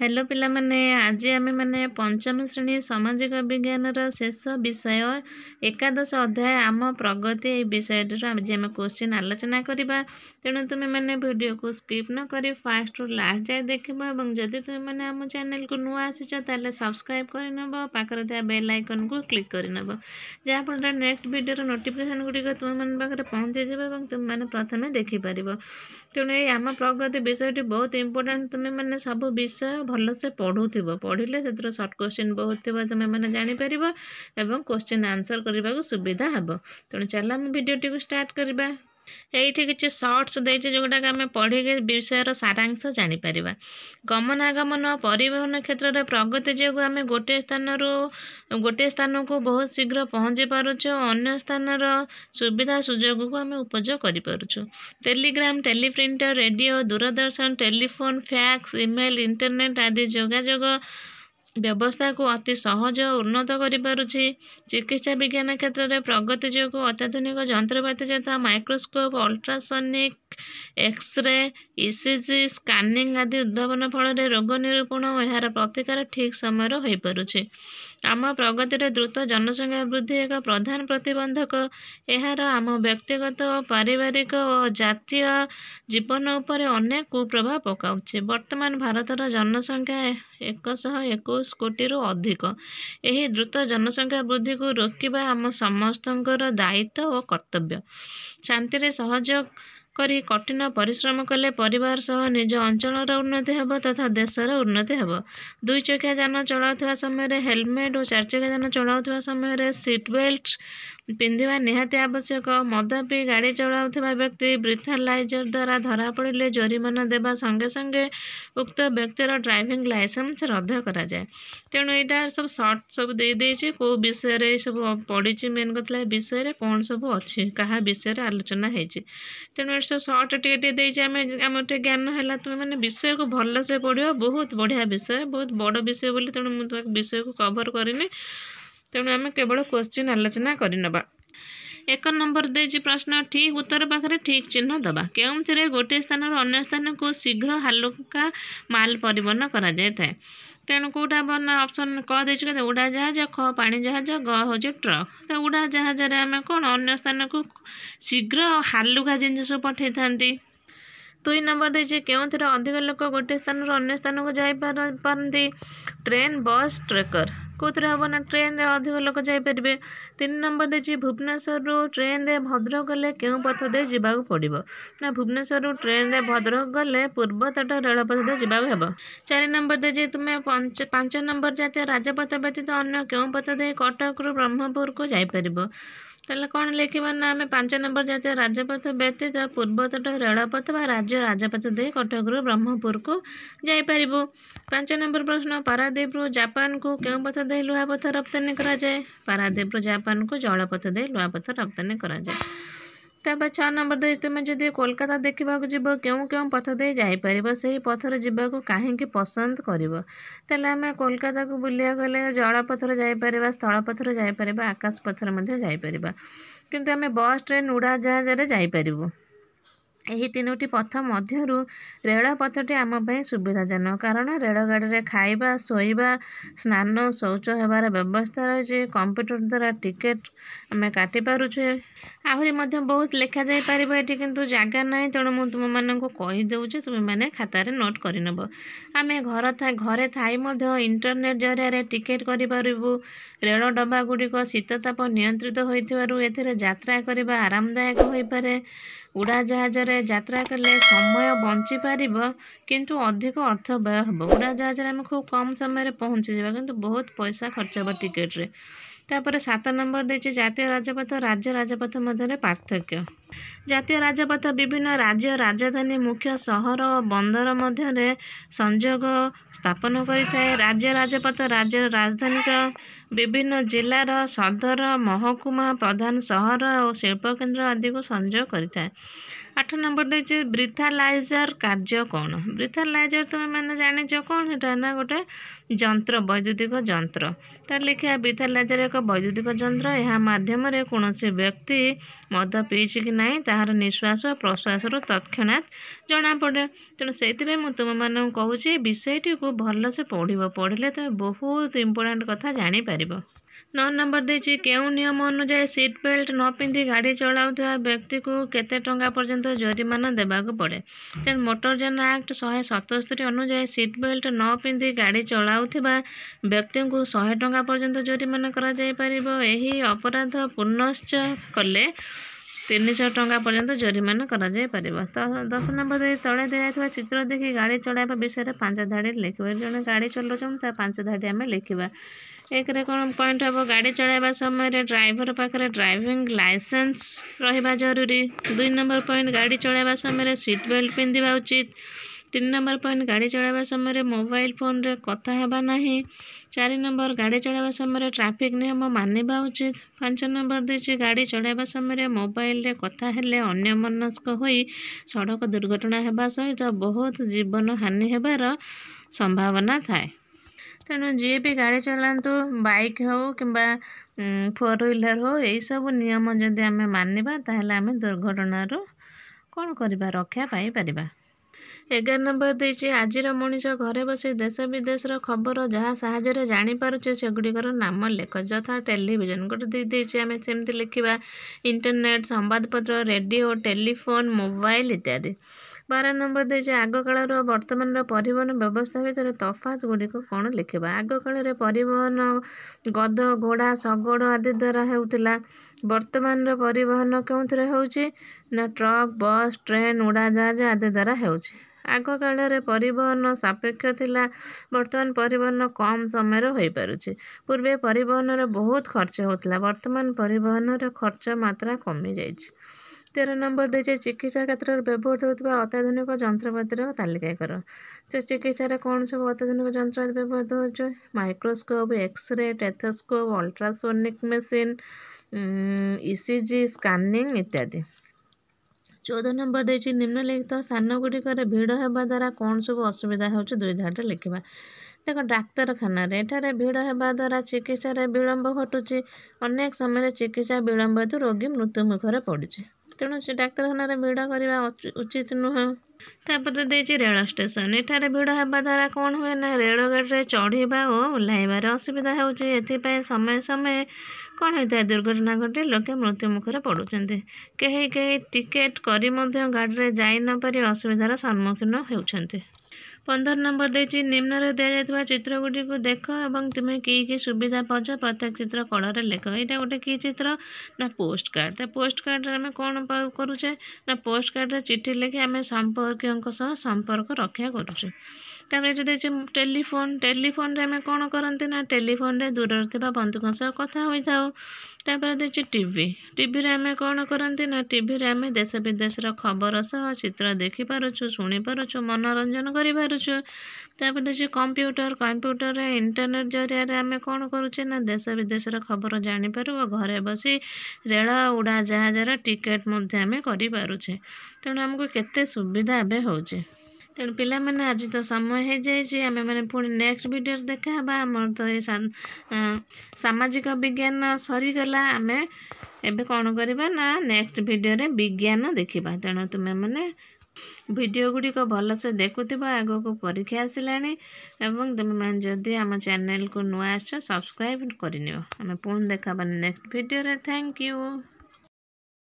hello ପିଲାମାନେ ଆଜି ଆମେମାନେ ପଞ୍ଚମ ଶ୍ରେଣୀ ସାମାଜିକ ବିଜ୍ଞାନର ଶେଷ ବିଷୟ ଏକାଦଶ ଅଧ୍ୟାୟ ଆମ ପ୍ରଗତି ଏହି ବିଷୟଟିର ଆଜି ଆମେ କୋଶ୍ଚିନ୍ ଆଲୋଚନା କରିବା ତେଣୁ ତୁମେମାନେ ଭିଡ଼ିଓକୁ ସ୍କିପ୍ ନ କରି ଫାଷ୍ଟରୁ ଲାଷ୍ଟ ଯାଏ ଦେଖିବ ଏବଂ ଯଦି ତୁମେମାନେ ଆମ ଚ୍ୟାନେଲକୁ ନୂଆ ଆସିଛ ତାହେଲେ ସବସ୍କ୍ରାଇବ୍ କରିନେବ ପାଖରେ ଥିବା ବେଲ୍ ଆଇକନ୍କୁ କ୍ଲିକ୍ କରିନେବ ଯାହାଫଳରେ ନେକ୍ସଟ ଭିଡ଼ିଓର ନୋଟିଫିକେସନ୍ ଗୁଡ଼ିକ ତୁମମାନଙ୍କ ପାଖରେ ପହଞ୍ଚିଯିବ ଏବଂ ତୁମେମାନେ ପ୍ରଥମେ ଦେଖିପାରିବ ତେଣୁ ଏଇ ଆମ ପ୍ରଗତି ବିଷୟଟି ବହୁତ ଇମ୍ପୋର୍ଟାଣ୍ଟ ତୁମେମାନେ ସବୁ ବିଷୟ ଭଲସେ ପଢ଼ୁଥିବ ପଢ଼ିଲେ ସେଥିରୁ ସର୍ଟ କୋଶ୍ଚିନ୍ ବହୁତ ଥିବ ତୁମେମାନେ ଜାଣିପାରିବ ଏବଂ କୋଶ୍ଚିନ୍ ଆନ୍ସର୍ କରିବାକୁ ସୁବିଧା ହେବ ତେଣୁ ଚାଲ ଆମେ ଭିଡ଼ିଓଟିକୁ ଷ୍ଟାର୍ଟ କରିବା ଏଇଠି କିଛି ସର୍ଟସ୍ ଦେଇଛି ଯେଉଁଗୁଡ଼ାକ ଆମେ ପଢ଼ିକି ବିଷୟର ସାରାଂଶ ଜାଣିପାରିବା ଗମନାଗମନ ପରିବହନ କ୍ଷେତ୍ରରେ ପ୍ରଗତି ଯୋଗୁଁ ଆମେ ଗୋଟିଏ ସ୍ଥାନରୁ ଗୋଟିଏ ସ୍ଥାନକୁ ବହୁତ ଶୀଘ୍ର ପହଞ୍ଚି ପାରୁଛୁ ଅନ୍ୟ ସ୍ଥାନର ସୁବିଧା ସୁଯୋଗକୁ ଆମେ ଉପଯୋଗ କରିପାରୁଛୁ ଟେଲିଗ୍ରାମ ଟେଲିପ୍ରିଣ୍ଟର ରେଡ଼ିଓ ଦୂରଦର୍ଶନ ଟେଲିଫୋନ୍ ଫ୍ୟାକ୍ସ ଇମେଲ୍ ଇଣ୍ଟରନେଟ୍ ଆଦି ଯୋଗାଯୋଗ ବ୍ୟବସ୍ଥାକୁ ଅତି ସହଜ ଓ ଉନ୍ନତ କରିପାରୁଛି ଚିକିତ୍ସା ବିଜ୍ଞାନ କ୍ଷେତ୍ରରେ ପ୍ରଗତି ଯୋଗୁଁ ଅତ୍ୟାଧୁନିକ ଯନ୍ତ୍ରପାତି ଯଥା microscope ultrasonic X ray ECG scanning ଆଦି ଉଦ୍ଭାବନ ଫଳରେ ରୋଗ ନିରୂପଣ ଓ ଏହାର ପ୍ରତିକାର ଠିକ୍ ସମୟରେ ହୋଇପାରୁଛି ଆମ ପ୍ରଗତିରେ ଦ୍ରୁତ ଜନସଂଖ୍ୟା ବୃଦ୍ଧି ଏକ ପ୍ରଧାନ ପ୍ରତିବନ୍ଧକ ଏହାର ଆମ ବ୍ୟକ୍ତିଗତ ଓ ପାରିବାରିକ ଓ ଜାତୀୟ ଜୀବନ ଉପରେ ଅନେକ କୁପ୍ରଭାବ ପକାଉଛି ବର୍ତ୍ତମାନ ଭାରତର ଜନସଂଖ୍ୟା ଏକଶହ ଏକୋଇଶ କୋଟିରୁ ଅଧିକ ଏହି ଦ୍ରୁତ ଜନସଂଖ୍ୟା ବୃଦ୍ଧିକୁ ରୋକିବା ଆମ ସମସ୍ତଙ୍କର ଦାୟିତ୍ୱ ଓ କର୍ତ୍ତବ୍ୟ ଶାନ୍ତିରେ ସହଯୋଗ କରି କଠିନ ପରିଶ୍ରମ କଲେ ପରିବାର ସହ ନିଜ ଅଞ୍ଚଳର ଉନ୍ନତି ହେବ ତଥା ଦେଶର ଉନ୍ନତି ହେବ ଦୁଇ ଚକିଆ ଯାନ ଚଳାଉଥିବା ସମୟରେ ହେଲମେଟ୍ ଓ ଚାରି ଚକିଆ ଯାନ ଚଳାଉଥିବା ସମୟରେ ସିଟ୍ ବେଲ୍ଟ ପିନ୍ଧିବା ନିହାତି ଆବଶ୍ୟକ ମଦ ପିଇ ଗାଡ଼ି ଚଳାଉଥିବା ବ୍ୟକ୍ତି ବ୍ରିଥାଲାଇଜର ଦ୍ୱାରା ଧରାପଡ଼ିଲେ ଜୋରିମାନା ଦେବା ସଙ୍ଗେ ସଙ୍ଗେ ଉକ୍ତ ବ୍ୟକ୍ତିର ଡ୍ରାଇଭିଂ ଲାଇସେନ୍ସ ରଦ୍ଦ କରାଯାଏ ତେଣୁ ଏଇଟା ସବୁ ସର୍ଟ ସବୁ ଦେଇଦେଇଛି କେଉଁ ବିଷୟରେ ସବୁ ପଡ଼ିଛି ମେନ୍ କଥା ବିଷୟରେ କ'ଣ ସବୁ ଅଛି କାହା ବିଷୟରେ ଆଲୋଚନା ହେଇଛି ତେଣୁ ଏଠି ସବୁ ସର୍ଟ ଟିକେ ଟିକେ ଦେଇଛି ଆମେ ଆମର ଟିକେ ଜ୍ଞାନ ହେଲା ତୁମେ ମାନେ ବିଷୟକୁ ଭଲସେ ପଢ଼ିବ ବହୁତ ବଢ଼ିଆ ବିଷୟ ବହୁତ ବଡ଼ ବିଷୟ ବୋଲି ତେଣୁ ମୁଁ ତାକୁ ବିଷୟକୁ କଭର କରିନି ତେଣୁ ଆମେ କେବଳ କ୍ୱେଶ୍ଚିନ୍ ଆଲୋଚନା କରିନେବା ଏକ ନମ୍ବର ଦେଇଛି ପ୍ରଶ୍ନ ଠିକ୍ ଉତ୍ତର ପାଖରେ ଠିକ୍ ଚିହ୍ନ ଦେବା କେଉଁଥିରେ ଗୋଟିଏ ସ୍ଥାନରୁ ଅନ୍ୟ ସ୍ଥାନକୁ ଶୀଘ୍ର ହାଲୁକା ମାଲ୍ ପରିବହନ କରାଯାଇଥାଏ ତେଣୁ କେଉଁଟା ବନା ଅପସନ୍ କ ଦେଇଛି କହିଲେ ଉଡ଼ାଜାହାଜ ଖ ପାଣି ଜାହାଜ ଗ ହେଉଛି ଟ୍ରକ୍ ତ ଉଡ଼ାଜାହାଜରେ ଆମେ କ'ଣ ଅନ୍ୟ ସ୍ଥାନକୁ ଶୀଘ୍ର ହାଲୁକା ଜିନିଷ ପଠାଇଥାନ୍ତି ଦୁଇ ନମ୍ବର ଦେଇଛି କେଉଁଥିରେ ଅଧିକ ଲୋକ ଗୋଟିଏ ସ୍ଥାନରୁ ଅନ୍ୟ ସ୍ଥାନକୁ ଯାଇପାରନ୍ତି ଟ୍ରେନ୍ ବସ୍ ଟ୍ରେକର୍ କେଉଁଥିରେ ହେବ ନା ଟ୍ରେନ୍ରେ ଅଧିକ ଲୋକ ଯାଇପାରିବେ ତିନି ନମ୍ବର ଦେଇଛି ଭୁବନେଶ୍ୱରରୁ ଟ୍ରେନ୍ରେ ଭଦ୍ରକ ଗଲେ କେଉଁ ପଥ ଦେଇ ଯିବାକୁ ପଡ଼ିବ ନା ଭୁବନେଶ୍ୱରରୁ ଟ୍ରେନ୍ରେ ଭଦ୍ରକ ଗଲେ ପୂର୍ବତଟ ରେଳପଥ ଦେଇ ଯିବାକୁ ହେବ ଚାରି ନମ୍ବର ଦେଇଛି ତୁମେ ପାଞ୍ଚ ନମ୍ବର ଜାତୀୟ ରାଜପଥ ବ୍ୟତୀତ ଅନ୍ୟ କେଉଁ ପଥ ଦେଇ କଟକରୁ ବ୍ରହ୍ମପୁରକୁ ଯାଇପାରିବ ତାହେଲେ କ'ଣ ଲେଖିବା ନା ଆମେ ପାଞ୍ଚ ନମ୍ବର ଜାତୀୟ ରାଜପଥ ବ୍ୟତୀତ ପୂର୍ବତଟ ରେଳପଥ ବା ରାଜ୍ୟ ରାଜପଥ ଦେଇ କଟକରୁ ବ୍ରହ୍ମପୁରକୁ ଯାଇପାରିବୁ ପାଞ୍ଚ ନମ୍ବର ପ୍ରଶ୍ନ ପାରାଦ୍ୱୀପରୁ ଜାପାନକୁ କେଉଁ ପଥ ଦେଇ ଲୁହାପଥ ରପ୍ତାନୀ କରାଯାଏ ପାରାଦ୍ୱୀପରୁ ଜାପାନକୁ ଜଳପଥ ଦେଇ ଲୁହାପଥ ରପ୍ତାନୀ କରାଯାଏ छः नंबर तुम्हें जब कोलकाता देखा जीव क्यों क्यों पथ दे जापर से ही पथर जावाक कहीं पसंद करें कोलकाता को बुलाया गले जलपथर जापर स्थलपथर जापर आकाशपथर जापर कि आम बस ट्रेन उड़ाजाजे जापरबू ଏହି ତିନୋଟି ପଥ ମଧ୍ୟରୁ ରେଳପଥଟି ଆମ ପାଇଁ ସୁବିଧାଜନକ କାରଣ ରେଳଗାଡ଼ିରେ ଖାଇବା ଶୋଇବା ସ୍ନାନ ଶୌଚ ହେବାର ବ୍ୟବସ୍ଥା ରହିଛି କମ୍ପ୍ୟୁଟର ଦ୍ୱାରା ଟିକେଟ୍ ଆମେ କାଟିପାରୁଛେ ଆହୁରି ମଧ୍ୟ ବହୁତ ଲେଖାଯାଇପାରିବ ଏଠି କିନ୍ତୁ ଜାଗା ନାହିଁ ତେଣୁ ମୁଁ ତୁମମାନଙ୍କୁ କହିଦେଉଛି ତୁମେମାନେ ଖାତାରେ ନୋଟ୍ କରିନେବ ଆମେ ଘର ଘରେ ଥାଇ ମଧ୍ୟ ଇଣ୍ଟରନେଟ୍ ଜରିଆରେ ଟିକେଟ୍ କରିପାରିବୁ ରେଳ ଡବାଗୁଡ଼ିକ ଶୀତତାପ ନିୟନ୍ତ୍ରିତ ହୋଇଥିବାରୁ ଏଥିରେ ଯାତ୍ରା କରିବା ଆରାମଦାୟକ ହୋଇପାରେ ଉଡ଼ାଜାହାଜରେ ଯାତ୍ରା କଲେ ସମୟ ବଞ୍ଚିପାରିବ କିନ୍ତୁ ଅଧିକ ଅର୍ଥ ବ୍ୟୟ ହେବ ଉଡ଼ାଜାହାଜରେ ଆମେ ଖୁବ୍ କମ୍ ସମୟରେ ପହଞ୍ଚିଯିବା କିନ୍ତୁ ବହୁତ ପଇସା ଖର୍ଚ୍ଚ ହେବ ଟିକେଟ୍ରେ ତାପରେ ସାତ ନମ୍ବର ଦେଇଛି ଜାତୀୟ ରାଜପଥ ରାଜ୍ୟ ରାଜପଥ ମଧ୍ୟରେ ପାର୍ଥକ୍ୟ ଜାତୀୟ ରାଜପଥ ବିଭିନ୍ନ ରାଜ୍ୟ ରାଜଧାନୀ ମୁଖ୍ୟ ସହର ଓ ବନ୍ଦର ମଧ୍ୟରେ ସଂଯୋଗ ସ୍ଥାପନ କରିଥାଏ ରାଜ୍ୟ ରାଜପଥ ରାଜ୍ୟର ରାଜଧାନୀ ସହ ବିଭିନ୍ନ ଜିଲ୍ଲାର ସଦର ମହକୁମା ପ୍ରଧାନ ସହର ଓ ଶିଳ୍ପକେନ୍ଦ୍ର ଆଦିକୁ ସଂଯୋଗ କରିଥାଏ আঠ নম্বর ଦେଇଛି ବ୍ରିଥାଲାଇଜର୍ କାର୍ଯ୍ୟ କ'ଣ ବ୍ରିଥାଲାଇଜର୍ ତୁମେମାନେ ଜାଣିଛ କ'ଣ ସେଟା ନା ଗୋଟେ ଯନ୍ତ୍ର ବୈଦ୍ୟୁତିକ ଯନ୍ତ୍ର ତାହେଲେ ଲେଖିବା ବ୍ରିଥାଲାଇଜର୍ ଏକ ବୈଦ୍ୟୁତିକ ଯନ୍ତ୍ର ଏହା ମାଧ୍ୟମରେ କୌଣସି ବ୍ୟକ୍ତି ମଦ ପିଇଛି କି ନାହିଁ ତାହାର ନିଶ୍ୱାସ ଓ ପ୍ରଶ୍ୱାସରୁ ତତ୍କ୍ଷଣାତ୍ ଜଣାପଡ଼େ ତେଣୁ ସେଇଥିପାଇଁ ମୁଁ ତୁମମାନଙ୍କୁ କହୁଛି ବିଷୟଟିକୁ ଭଲସେ ପଢ଼ିବ ପଢ଼ିଲେ ତୁମେ ବହୁତ ଇମ୍ପୋର୍ଟାଣ୍ଟ କଥା ଜାଣିପାରିବ नौ नंबर देऊ नियम अनुजाई सीट बेल्ट न पिंधि गाड़ी चलाउा व्यक्ति को केत टा पर्यंत जोरीमाना देवाक पड़े तेणु मोटरजान आक्ट शहे सतस्तरी अनुजाई सीट बेल्ट न पिंधि गाड़ी चलाउा व्यक्ति को शहे टा पर्यंत जोरीमाना करपराध पुनश्च कले ତିନିଶହ ଟଙ୍କା ପର୍ଯ୍ୟନ୍ତ ଜୋରିମାନା କରାଯାଇପାରିବ ତ ଦଶ ନମ୍ବର ତଳେ ଦିଆଯାଇଥିବା ଚିତ୍ର ଦେଖି ଗାଡ଼ି ଚଳାଇବା ବିଷୟରେ ପାଞ୍ଚ ଧାଡ଼ି ଲେଖିବା ଜଣେ ଗାଡ଼ି ଚଲାଉଛନ୍ତି ତା ପାଞ୍ଚ ଧାଡ଼ି ଆମେ ଲେଖିବା ଏକରେ କ'ଣ ପଏଣ୍ଟ ହେବ ଗାଡ଼ି ଚଳାଇବା ସମୟରେ ଡ୍ରାଇଭର ପାଖରେ ଡ୍ରାଇଭିଂ ଲାଇସେନ୍ସ ରହିବା ଜରୁରୀ ଦୁଇ ନମ୍ବର ପଏଣ୍ଟ ଗାଡ଼ି ଚଳାଇବା ସମୟରେ ସିଟ୍ ବେଲ୍ଟ ପିନ୍ଧିବା ଉଚିତ ତିନି ନମ୍ବର ପଏଣ୍ଟ ଗାଡ଼ି ଚଳାଇବା ସମୟରେ ମୋବାଇଲ ଫୋନରେ କଥା ହେବା ନାହିଁ ଚାରି ନମ୍ବର ଗାଡ଼ି ଚଳାଇବା ସମୟରେ ଟ୍ରାଫିକ୍ ନିୟମ ମାନିବା ଉଚିତ ପାଞ୍ଚ ନମ୍ବର ଦେଇଛି ଗାଡ଼ି ଚଳାଇବା ସମୟରେ ମୋବାଇଲରେ କଥା ହେଲେ ଅନ୍ୟମନସ୍କ ହୋଇ ସଡ଼କ ଦୁର୍ଘଟଣା ହେବା ସହିତ ବହୁତ ଜୀବନ ହାନି ହେବାର ସମ୍ଭାବନା ଥାଏ ତେଣୁ ଯିଏ ବି ଗାଡ଼ି ଚଲାନ୍ତୁ ବାଇକ୍ ହେଉ କିମ୍ବା ଫୋର୍ ହ୍ୱିଲର୍ ହେଉ ଏଇସବୁ ନିୟମ ଯଦି ଆମେ ମାନିବା ତାହେଲେ ଆମେ ଦୁର୍ଘଟଣାରୁ କ'ଣ କରିବା ରକ୍ଷା ପାଇପାରିବା ଏଗାର ନମ୍ବର ଦେଇଛି ଆଜିର ମଣିଷ ଘରେ ବସି ଦେଶ ବିଦେଶର ଖବର ଯାହା ସାହାଯ୍ୟରେ ଜାଣିପାରୁଛେ ସେଗୁଡ଼ିକର ନାମ ଲେଖ ଯଥା ଟେଲିଭିଜନ ଗୋଟେ ଦେଇ ଦେଇଛି ଆମେ ସେମିତି ଲେଖିବା ଇଣ୍ଟରନେଟ୍ ସମ୍ବାଦପତ୍ର ରେଡ଼ିଓ ଟେଲିଫୋନ୍ ମୋବାଇଲ ଇତ୍ୟାଦି ବାର ନମ୍ବର ଦେଇଛି ଆଗକାଳର ବର୍ତ୍ତମାନର ପରିବହନ ବ୍ୟବସ୍ଥା ଭିତରେ ତଫାତ ଗୁଡ଼ିକ କ'ଣ ଲେଖିବା ଆଗକାଳରେ ପରିବହନ ଗଦ ଘୋଡ଼ା ଶଗଡ଼ ଆଦି ଦ୍ୱାରା ହେଉଥିଲା ବର୍ତ୍ତମାନର ପରିବହନ କେଉଁଥିରେ ହେଉଛି ନା ଟ୍ରକ୍ ବସ୍ ଟ୍ରେନ୍ ଉଡ଼ାଜାହାଜ ଆଦି ଦ୍ୱାରା ହେଉଛି ଆଗକାଳରେ ପରିବହନ ସାପେକ୍ଷ ଥିଲା ବର୍ତ୍ତମାନ ପରିବହନ କମ୍ ସମୟରେ ହୋଇପାରୁଛି ପୂର୍ବେ ପରିବହନର ବହୁତ ଖର୍ଚ୍ଚ ହେଉଥିଲା ବର୍ତ୍ତମାନ ପରିବହନର ଖର୍ଚ୍ଚ ମାତ୍ରା କମିଯାଇଛି ତେର ନମ୍ବର ଦେଇଛି ଚିକିତ୍ସା କ୍ଷେତ୍ରରେ ବ୍ୟବହୃତ ହେଉଥିବା ଅତ୍ୟାଧୁନିକ ଯନ୍ତ୍ରପାତିର ତାଲିକା କର ସେ ଚିକିତ୍ସାରେ କ'ଣ ସବୁ ଅତ୍ୟାଧୁନିକ ଯନ୍ତ୍ରପାତି ବ୍ୟବହୃତ ହେଉଛି microscope X ray stethoscope ultrasonic machine E C G scanning ଇତ୍ୟାଦି ଚଉଦ ନମ୍ବର ଦେଇଛି ନିମ୍ନଲିଖିତ ସ୍ଥାନ ଗୁଡ଼ିକରେ ଭିଡ଼ ହେବା ଦ୍ୱାରା କ'ଣ ସବୁ ଅସୁବିଧା ହେଉଛି ଦୁଇ ଧାଡ଼ରେ ଲେଖିବା ଦେଖ ଡାକ୍ତରଖାନାରେ ଏଠାରେ ଭିଡ଼ ହେବା ଦ୍ୱାରା ଚିକିତ୍ସାରେ ବିଳମ୍ବ ଘଟୁଛି ଅନେକ ସମୟରେ ଚିକିତ୍ସା ବିଳମ୍ବ ହେତୁ ରୋଗୀ ମୃତ୍ୟୁ ମୁଖରେ ପଡ଼ୁଛି ତେଣୁ ଡାକ୍ତରଖାନାରେ ଭିଡ଼ କରିବା ଉଚିତ ନୁହେଁ ତାପରେ ଦେଇଛି ରେଳ ଷ୍ଟେସନ ଏଠାରେ ଭିଡ଼ ହେବା ଦ୍ୱାରା କ'ଣ ହୁଏ ନା ରେଳ ଗାଡ଼ିରେ ଚଢ଼ିବା ଓ ଓହ୍ଲାଇବାରେ ଅସୁବିଧା ହେଉଛି ଏଥିପାଇଁ ସମୟ ସମୟ କ'ଣ ହୋଇଥାଏ ଦୁର୍ଘଟଣା ଘଟି ଲୋକେ ମୃତ୍ୟୁମୁଖରେ ପଡ଼ୁଛନ୍ତି କେହି କେହି ଟିକେଟ୍ କରି ମଧ୍ୟ ଗାଡ଼ିରେ ଯାଇ ନପାରି ଅସୁବିଧାର ସମ୍ମୁଖୀନ ହେଉଛନ୍ତି ପନ୍ଦର ନମ୍ବର ଦେଇଛି ନିମ୍ନରେ ଦିଆଯାଇଥିବା ଚିତ୍ରଗୁଡ଼ିକୁ ଦେଖ ଏବଂ ତୁମେ କି କି ସୁବିଧା ପାଉଛ ପ୍ରତ୍ୟେକ ଚିତ୍ର କଳରେ ଲେଖ ଏଇଟା ଗୋଟେ କି ଚିତ୍ର ନା ପୋଷ୍ଟ କାର୍ଡ଼ ତ ପୋଷ୍ଟ କାର୍ଡ଼ରେ ଆମେ କ'ଣ କରୁଛେ ନା ପୋଷ୍ଟ କାର୍ଡ଼ରେ ଚିଠି ଲେଖି ଆମେ ସମ୍ପର୍କୀୟଙ୍କ ସହ ସମ୍ପର୍କ ରକ୍ଷା କରୁଛେ ତାପରେ ଯଦି ଦେଇଛି ଟେଲିଫୋନ୍ ଟେଲିଫୋନ୍ରେ ଆମେ କ'ଣ କରନ୍ତି ନା ଟେଲିଫୋନ୍ରେ ଦୂରରେ ଥିବା ବନ୍ଧୁଙ୍କ ସହ କଥା ହୋଇଥାଉ ତାପରେ ଦେଇଛି ଟିଭି ଟିଭିରେ ଆମେ କ'ଣ କରନ୍ତି ନା ଟିଭିରେ ଆମେ ଦେଶ ବିଦେଶର ଖବର ସହ ଚିତ୍ର ଦେଖିପାରୁଛୁ ଶୁଣିପାରୁଛୁ ମନୋରଞ୍ଜନ କରିପାରୁଛୁ ତାପରେ ଦେଇଛି କମ୍ପ୍ୟୁଟର କମ୍ପ୍ୟୁଟରରେ ଇଣ୍ଟରନେଟ୍ ଜରିଆରେ ଆମେ କ'ଣ କରୁଛେ ନା ଦେଶ ବିଦେଶର ଖବର ଜାଣିପାରୁ ଓ ଘରେ ବସି ରେଳ ଉଡ଼ାଜାହାଜର ଟିକେଟ୍ ମଧ୍ୟ ଆମେ କରିପାରୁଛେ ତେଣୁ ଆମକୁ କେତେ ସୁବିଧା ଏବେ ହେଉଛି ତେଣୁ ପିଲାମାନେ ଆଜି ତ ସମୟ ହୋଇଯାଇଛି ଆମେମାନେ ପୁଣି ନେକ୍ସଟ ଭିଡ଼ିଓରେ ଦେଖା ହେବା ଆମର ତ ଏ ସାମାଜିକ ବିଜ୍ଞାନ ସରିଗଲା ଆମେ ଏବେ କ'ଣ କରିବା ନା ନେକ୍ସଟ ଭିଡ଼ିଓରେ ବିଜ୍ଞାନ ଦେଖିବା ତେଣୁ ତୁମେମାନେ ଭିଡ଼ିଓ ଗୁଡ଼ିକ ଭଲସେ ଦେଖୁଥିବ ଆଗକୁ ପରୀକ୍ଷା ଆସିଲାଣି ଏବଂ ତୁମେମାନେ ଯଦି ଆମ ଚ୍ୟାନେଲକୁ ନୂଆ ଆସିଛ ସବସ୍କ୍ରାଇବ୍ କରିନିଅ ଆମେ ପୁଣି ଦେଖାହେବା ନେକ୍ସଟ ଭିଡ଼ିଓରେ ଥ୍ୟାଙ୍କ ୟୁ